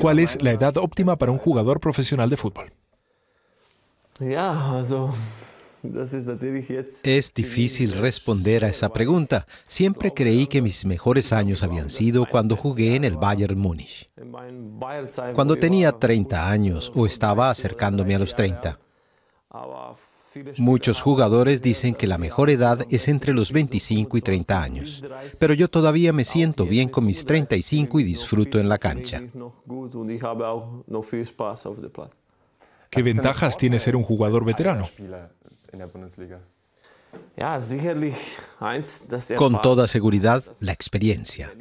¿Cuál es la edad óptima para un jugador profesional de fútbol? Es difícil responder a esa pregunta. Siempre creí que mis mejores años habían sido cuando jugué en el Bayern Múnich. Cuando tenía 30 años o estaba acercándome a los 30. Muchos jugadores dicen que la mejor edad es entre los 25 y 30 años, pero yo todavía me siento bien con mis 35 y disfruto en la cancha. ¿Qué ventajas tiene ser un jugador veterano? Con toda seguridad, la experiencia.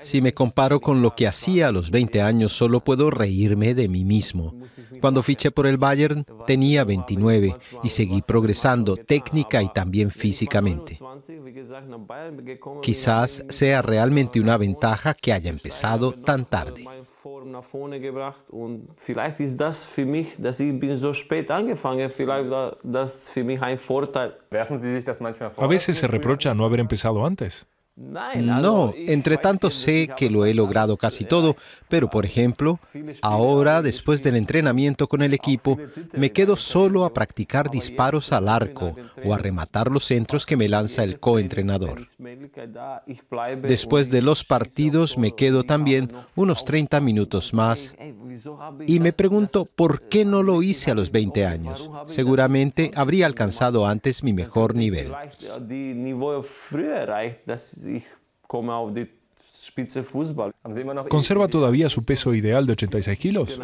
Si me comparo con lo que hacía a los 20 años, solo puedo reírme de mí mismo. Cuando fiché por el Bayern tenía 29 y seguí progresando técnica y también físicamente. Quizás sea realmente una ventaja que haya empezado tan tarde. A veces se reprocha no haber empezado antes. No, entre tanto sé que lo he logrado casi todo, pero por ejemplo, ahora después del entrenamiento con el equipo, me quedo solo a practicar disparos al arco o a rematar los centros que me lanza el coentrenador. Después de los partidos me quedo también unos 30 minutos más y me pregunto por qué no lo hice a los 20 años. Seguramente habría alcanzado antes mi mejor nivel. ¿Conserva todavía su peso ideal de 86 kilos?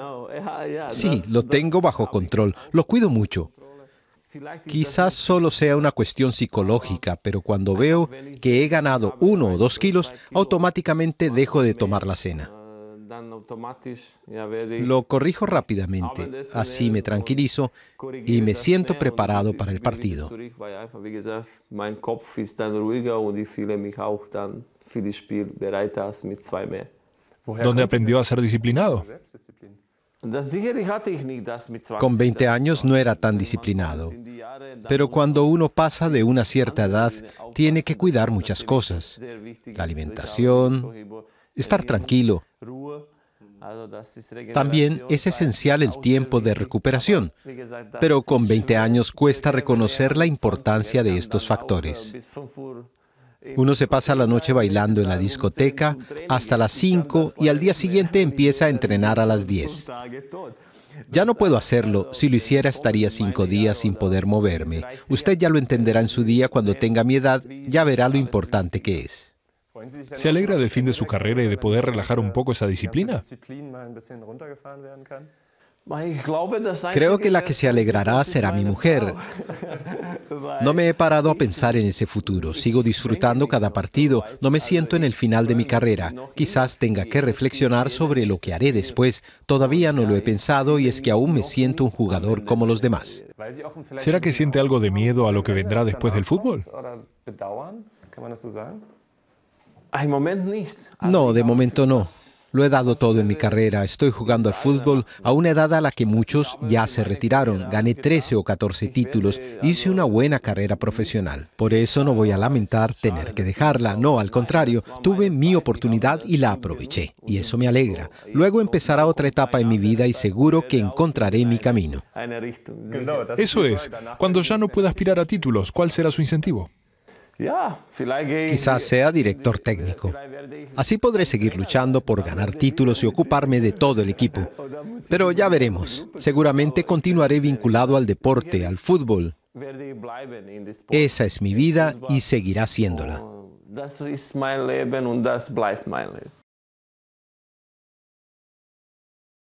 Sí, lo tengo bajo control. Lo cuido mucho. Quizás solo sea una cuestión psicológica, pero cuando veo que he ganado uno o dos kilos, automáticamente dejo de tomar la cena. Lo corrijo rápidamente, así me tranquilizo y me siento eh, preparado para el partido. ¿Dónde aprendió a ser disciplinado? Con 20 años no era tan disciplinado, pero cuando uno pasa de una cierta edad tiene que cuidar muchas cosas, la alimentación, estar äh, tranquilo, también es esencial el tiempo de recuperación, pero con 20 años cuesta reconocer la importancia de estos factores. Uno se pasa la noche bailando en la discoteca hasta las 5 y al día siguiente empieza a entrenar a las 10. Ya no puedo hacerlo. Si lo hiciera estaría cinco días sin poder moverme. Usted ya lo entenderá en su día cuando tenga mi edad, ya verá lo importante que es. ¿Se alegra del fin de su carrera y de poder relajar un poco esa disciplina? Creo que la que se alegrará será mi mujer. No me he parado a pensar en ese futuro. Sigo disfrutando cada partido. No me siento en el final de mi carrera. Quizás tenga que reflexionar sobre lo que haré después. Todavía no lo he pensado y es que aún me siento un jugador como los demás. ¿Será que siente algo de miedo a lo que vendrá después del fútbol? No, de momento no. Lo he dado todo en mi carrera. Estoy jugando al fútbol a una edad a la que muchos ya se retiraron. Gané 13 o 14 títulos. Hice una buena carrera profesional. Por eso no voy a lamentar tener que dejarla. No, al contrario, tuve mi oportunidad y la aproveché. Y eso me alegra. Luego empezará otra etapa en mi vida y seguro que encontraré mi camino. Eso es. Cuando ya no pueda aspirar a títulos, ¿cuál será su incentivo? Quizás sea director técnico. Así podré seguir luchando por ganar títulos y ocuparme de todo el equipo. Pero ya veremos. Seguramente continuaré vinculado al deporte, al fútbol. Esa es mi vida y seguirá siéndola.